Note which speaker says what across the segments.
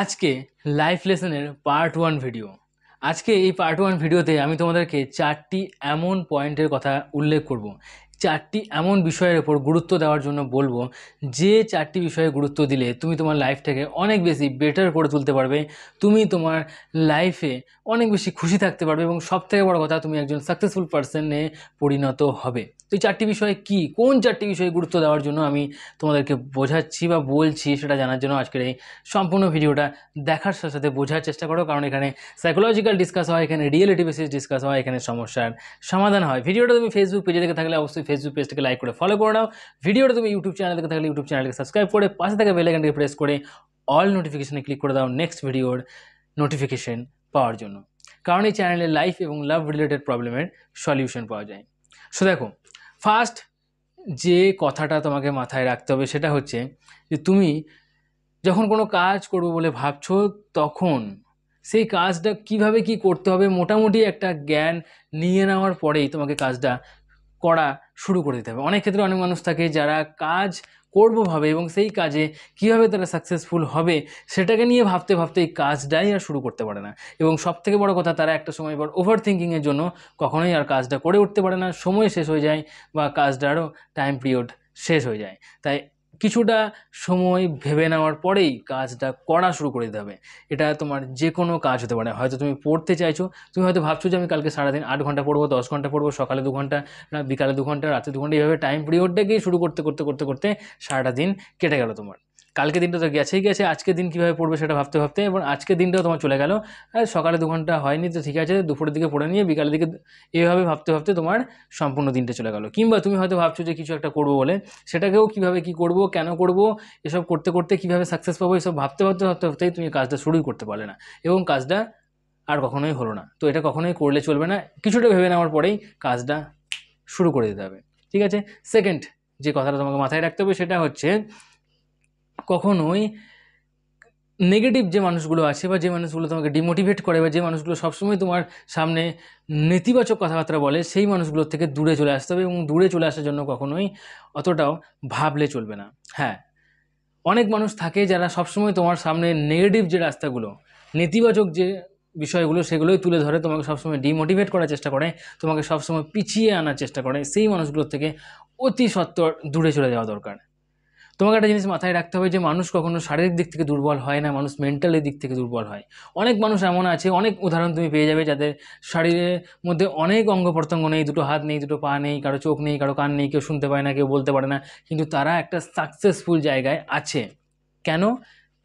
Speaker 1: আজকে লাইফ লেসনের part one video আজকে এই পার্ট ওয়ান ভিডিওতে আমি তোমাদেরকে চারটি এমন পয়েন্টের কথা উল্লেখ করব চারটি এমন বিষয়ের ওপর গুরুত্ব দেওয়ার জন্য বলবো যে চারটি বিষয়ে গুরুত্ব দিলে তুমি তোমার লাইফটাকে অনেক বেশি বেটার করে তুলতে পারবে তুমি তোমার লাইফে অনেক বেশি খুশি থাকতে পারবে এবং সবথেকে বড় কথা তুমি একজন সাকসেসফুল পারসনে পরিণত হবে তো এই চারটি বিষয়ে কি কোন চারটি বিষয়ে গুরুত্ব দেওয়ার জন্য আমি তোমাদেরকে বোঝাচ্ছি বা বলছি সেটা জানার জন্য আজকের এই সম্পূর্ণ ভিডিওটা দেখার সাথে সাথে বোঝার চেষ্টা করো কারণ এখানে সাইকোলজিক্যাল ডিসকাস হয় এখানে রিয়েলিটি বেসিস ডিসকাস হয় এখানে সমস্যার সমাধান হয় ভিডিওটা তুমি ফেসবুক পেজে দেখে থাকলে অবশ্যই ফেসবুক পেজটাকে লাইক করে ফলো করে নাও ভিডিওটা তুমি ইউটিউব চ্যানেলকে থাকলে ইউটিউব চ্যানেলকে সাবস্ক্রাইব করে পাশে থাকা বেলাইকানটিকে প্রেস করে অল নোটিফিকেশানে ক্লিক করে দাও নেক্সট ভিডিওর নোটিফিকেশন পাওয়ার জন্য কারণ এই চ্যানেলে লাইফ এবং লাভ রিলেটেড প্রবলেমের সলিউশন পাওয়া যায় সো দেখো ফার্স্ট যে কথাটা তোমাকে মাথায় রাখতে হবে সেটা হচ্ছে যে তুমি যখন কোনো কাজ করবো বলে ভাবছো তখন সেই কাজটা কিভাবে কি করতে হবে মোটামুটি একটা জ্ঞান নিয়ে নেওয়ার পরেই তোমাকে কাজটা করা শুরু করে দিতে হবে অনেক ক্ষেত্রে অনেক মানুষ থাকে যারা কাজ করবো ভাবে এবং সেই কাজে কিভাবে তারা সাকসেসফুল হবে সেটাকে নিয়ে ভাবতে ভাবতে এই কাজটাই আর শুরু করতে পারে না এবং সব থেকে বড় কথা তারা একটা সময় পর ওভার থিঙ্কিংয়ের জন্য কখনোই আর কাজটা করে উঠতে পারে না সময় শেষ হয়ে যায় বা কাজটারও টাইম পিরিয়ড শেষ হয়ে যায় তাই কিছুটা সময় ভেবে নেওয়ার পরেই কাজটা করা শুরু করে দিতে হবে এটা তোমার যে কোনো কাজ হতে পারে হয়তো তুমি পড়তে চাইছো তুমি হয়তো ভাবছো যে আমি কালকে সারাদিন আট ঘন্টা পড়বো দশ ঘন্টা পড়বো সকালে দু ঘন্টা না বিকালে দু ঘন্টা রাতে দু ঘন্টা এইভাবে টাইম পিরিয়ডটাকেই শুরু করতে করতে করতে করতে সারাটা দিন কেটে গেল তোমার কালকে দিনটা তো গেছেই গেছে আজকে দিন কীভাবে পড়বে সেটা ভাবতে ভাবতে এবং আজকে দিনটাও তোমার চলে গেল সকালে দু ঘন্টা হয়নি তো ঠিক আছে দুপুরের দিকে পড়ে নিয়ে বিকালের দিকে এইভাবে ভাবতে ভাবতে তোমার সম্পূর্ণ দিনটা চলে গেল কিংবা তুমি হয়তো ভাবছো যে কিছু একটা করবো বলে সেটাকেও কিভাবে কি করব কেন করব এসব করতে করতে কিভাবে সাকসেস পাবো এসব ভাবতে ভাবতে ভাবতে ভাবতেই তুমি কাজটা শুরুই করতে পারলে না এবং কাজটা আর কখনোই হলো না তো এটা কখনোই করলে চলবে না কিছুটা ভেবে নেওয়ার পরেই কাজটা শুরু করে দিতে হবে ঠিক আছে সেকেন্ড যে কথাটা তোমাকে মাথায় রাখতে হবে সেটা হচ্ছে কখনোই নেগেটিভ যে মানুষগুলো আছে বা যে মানুষগুলো তোমাকে ডিমোটিভেট করে বা যে মানুষগুলো সবসময় তোমার সামনে নেতিবাচক কথাবার্তা বলে সেই মানুষগুলোর থেকে দূরে চলে আসতে হবে এবং দূরে চলে আসার জন্য কখনোই অতটাও ভাবলে চলবে না হ্যাঁ অনেক মানুষ থাকে যারা সবসময় তোমার সামনে নেগেটিভ যে রাস্তাগুলো নেতিবাচক যে বিষয়গুলো সেগুলোই তুলে ধরে তোমাকে সবসময় ডিমোটিভেট করার চেষ্টা করে তোমাকে সবসময় পিছিয়ে আনার চেষ্টা করে সেই মানুষগুলোর থেকে অতি সত্বর দূরে চলে যাওয়া দরকার তোমাকে একটা জিনিস মাথায় রাখতে হবে যে মানুষ কখনো শারীরিক দিক থেকে দুর্বল হয় না মানুষ মেন্টালি দিক থেকে দুর্বল হয় অনেক মানুষ এমন আছে অনেক উদাহরণ তুমি পেয়ে যাবে যাদের শরীরের মধ্যে অনেক অঙ্গ প্রত্যঙ্গ নেই দুটো হাত নেই দুটো পা নেই কারো চোখ নেই কারো কান নেই কেউ শুনতে পায় না কেউ বলতে পারে না কিন্তু তারা একটা সাকসেসফুল জায়গায় আছে কেন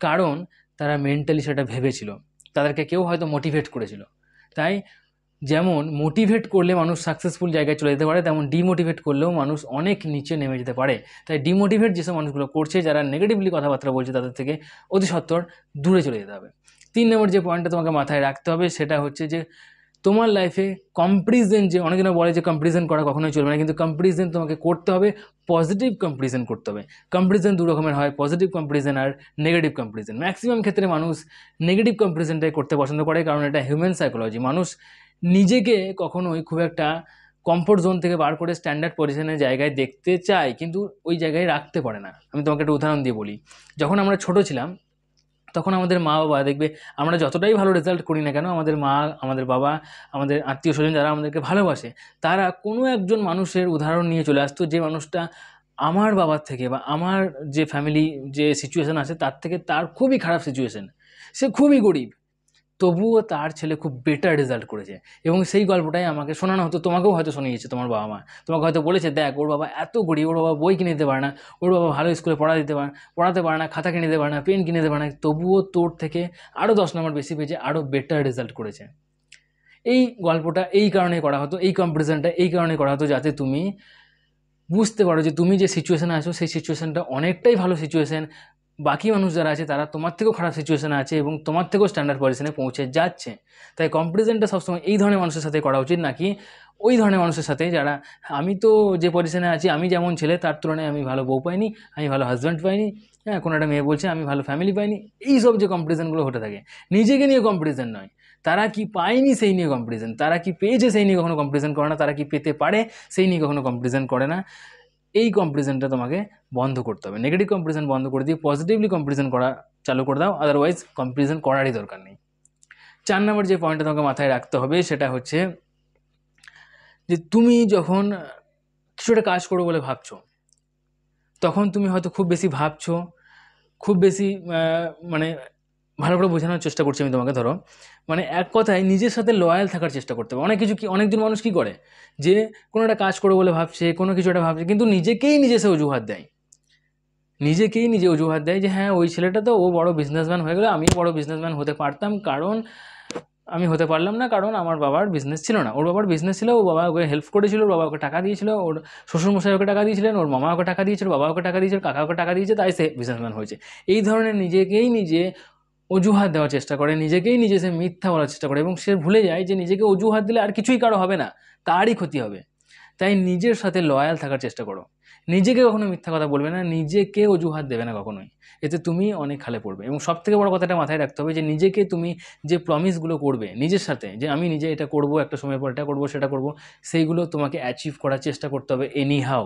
Speaker 1: কারণ তারা মেন্টালি সেটা ভেবেছিল তাদেরকে কেউ হয়তো মোটিভেট করেছিল তাই যেমন মোটিভেট করলে মানুষ সাকসেসফুল জায়গায় চলে যেতে পারে তেমন ডিমোটিভেট করলেও মানুষ অনেক নিচে নেমে যেতে পারে তাই ডিমোটিভেট যেসব মানুষগুলো করছে যারা নেগেটিভলি কথাবার্তা বলছে তাদের থেকে অতি সত্তর দূরে চলে যেতে হবে তিন নম্বর যে পয়েন্টটা তোমাকে মাথায় রাখতে হবে সেটা হচ্ছে যে তোমার লাইফে কম্পারিজন যে অনেকজন বলে যে কম্পারিজন করা কখনোই চলবে না কিন্তু কম্পারিজন তোমাকে করতে হবে পজিটিভ কম্পারিজন করতে হবে কম্পারিজন দু রকমের হয় পজিটিভ কম্পারিজন আর নেগেটিভ কম্পারিজন ম্যাক্সিমাম ক্ষেত্রে মানুষ নেগেটিভ কম্পারিজনটাই করতে পছন্দ করে কারণ এটা হিউম্যান সাইকোলজি মানুষ নিজেকে কখনোই খুব একটা কমফোর্ট জোন থেকে বার করে স্ট্যান্ডার্ড পজিশনের জায়গায় দেখতে চায় কিন্তু ওই জায়গায় রাখতে পারে না আমি তোমাকে একটা উদাহরণ দিয়ে বলি যখন আমরা ছোট ছিলাম তখন আমাদের মা বাবা দেখবে আমরা যতটাই ভালো রেজাল্ট করি না কেন আমাদের মা আমাদের বাবা আমাদের আত্মীয় স্বজন যারা আমাদেরকে ভালোবাসে তারা কোনো একজন মানুষের উদাহরণ নিয়ে চলে আসতো যে মানুষটা আমার বাবার থেকে বা আমার যে ফ্যামিলি যে সিচুয়েশান আছে তার থেকে তার খুবই খারাপ সিচুয়েশান সে খুবই গরিব তবুও তার ছেলে খুব বেটার রেজাল্ট করেছে এবং সেই গল্পটাই আমাকে শোনানো হতো তোমাকেও হয়তো শুনিয়েছে তোমার বাবা মা তোমাকে হয়তো বলেছে দেখ ওর বাবা এত গরিব ওর বাবা বই কিনে দিতে পারে না ওর বাবা ভালো স্কুলে পড়া দিতে পারে পড়াতে পারে না খাতা কিনে দিতে পারে না পেন কিনে দিতে পারে না তবুও তোর থেকে আরও দশ নম্বর বেশি পেয়েছে আরও বেটার রেজাল্ট করেছে এই গল্পটা এই কারণে করা হতো এই কম্পিটিশানটা এই কারণে করা হতো যাতে তুমি বুঝতে পারো যে তুমি যে সিচুয়েশানে আছো সেই সিচুয়েশানটা অনেকটাই ভালো সিচুয়েশান বাকি মানুষ যারা আছে তারা তোমার থেকেও খারাপ সিচুয়েশানে আছে এবং তোমার থেকেও স্ট্যান্ডার্ড পজিশনে পৌঁছে যাচ্ছে তাই কম্পিটিশনটা সবসময় এই ধরনের মানুষের সাথে করা উচিত নাকি ওই ধরনের মানুষের সাথে যারা আমি তো যে পজিশনে আছি আমি যেমন ছেলে তার তুলনায় আমি ভালো বউ পাইনি আমি ভালো হাজব্যান্ড পাইনি হ্যাঁ কোনো একটা মেয়ে বলছে আমি ভালো ফ্যামিলি পাইনি এই সব যে কম্পিটিশনগুলো হতে থাকে নিজেকে নিয়ে কম্পিটিশন নয় তারা কি পায়নি সেই নিয়ে কম্পিটিশন তারা কি পেয়েছে সেই নিয়ে কখনো কম্পিটিশন করে না তারা কি পেতে পারে সেই নিয়ে কখনো কম্পিটিশন করে না এই কম্পারিজনটা তোমাকে বন্ধ করতে হবে নেগেটিভ কম্পারিজন বন্ধ করে দিয়ে পজিটিভলি কম্পারিজন করা চালু করে দাও আদারওয়াইজ কম্পারিজন করারই দরকার নেই চার নম্বর যে পয়েন্টটা তোমাকে মাথায় রাখতে হবে সেটা হচ্ছে যে তুমি যখন কিছু একটা কাজ করো বলে ভাবছো তখন তুমি হয়তো খুব বেশি ভাবছো খুব বেশি মানে ভালো করে বোঝানোর চেষ্টা করছি আমি তোমাকে ধরো মানে এক কথায় নিজের সাথে লয়াল থাকার চেষ্টা করতে হবে অনেক কিছু কি অনেকজন মানুষ কী করে যে কোনো একটা কাজ করবো বলে ভাবছে কোনো কিছু একটা ভাবছে কিন্তু নিজেকেই নিজে সে অজুহাত দেয় নিজেকেই নিজে অজুহাত দেয় যে হ্যাঁ ওই ছেলেটা তো ও বড় বিজনেসম্যান হয়ে গেলে আমিও বড় বিজনেসম্যান হতে পারতাম কারণ আমি হতে পারলাম না কারণ আমার বাবার বিজনেস ছিল না ওর বাবার বিজনেস ছিল ও বাবা ওকে হেল্প করেছিল ওর বাবা ওকে টাকা দিয়েছিল ওর শ্বশুরমশাই ওকে টাকা দিয়েছিলেন ওর মামা ওকে টাকা দিয়েছিল বাবা ওকে টাকা দিয়েছিল কাকা ওকে টাকা দিয়েছে তাই সে বিজনেসম্যান হয়েছে এই ধরনের নিজেকেই নিজে অজুহাত দেওয়ার চেষ্টা করে নিজেকেই নিজে সে মিথ্যা বলার চেষ্টা করে এবং সে ভুলে যায় যে নিজেকে অজুহাত দিলে আর কিছুই কারো হবে না তারই ক্ষতি হবে তাই নিজের সাথে লয়াল থাকার চেষ্টা করো নিজেকে কখনো মিথ্যা কথা বলবে না নিজেকে অজুহাত দেবে না কখনোই এতে তুমি অনেক খালে পড়বে এবং সব থেকে বড় কথাটা মাথায় রাখতে হবে যে নিজেকে তুমি যে প্রমিসগুলো করবে নিজের সাথে যে আমি নিজে এটা করব একটা সময় পর এটা করবো সেটা করবো সেইগুলো তোমাকে অ্যাচিভ করার চেষ্টা করতে হবে এনি হাও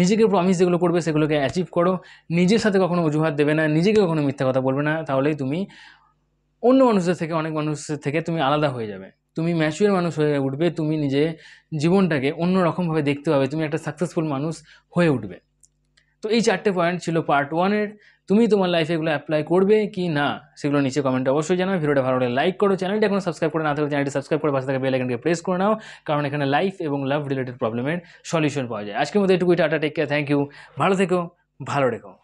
Speaker 1: নিজেকে প্রমিস যেগুলো করবে সেগুলোকে অ্যাচিভ করো নিজের সাথে কখনো অজুহাত দেবে না নিজেকে কখনো মিথ্যা কথা বলবে না তাহলেই তুমি অন্য মানুষদের থেকে অনেক মানুষের থেকে তুমি আলাদা হয়ে যাবে তুমি ম্যাচুয়ার মানুষ হয়ে উঠবে তুমি নিজে জীবনটাকে অন্য রকমভাবে দেখতে পাবে তুমি একটা সাকসেসফুল মানুষ হয়ে উঠবে তো এই চারটে পয়েন্ট ছিল পার্ট ওয়ানের তুমি তোমার লাইফে এগুলো অ্যাপ্লাই করবে কি না সেগুলো নিচে কমেন্টে অবশ্যই জানাবে ভিডিওটা ভালো লাগে লাইক করো চ্যানেলটি এখন সাবস্ক্রাইব করে না থাকলে চ্যানেলটি সাবস্ক্রাইব করে পাশে থাকা বেল আইকনকে প্রেস করে নাও কারণ এখানে লাইফ এবং লাভ রিলেটেড প্রবলেমের সলিউশন পাওয়া যায় আজকের মধ্যে এটুকুই tata take care thank you ভালো থেকো ভালো রেখো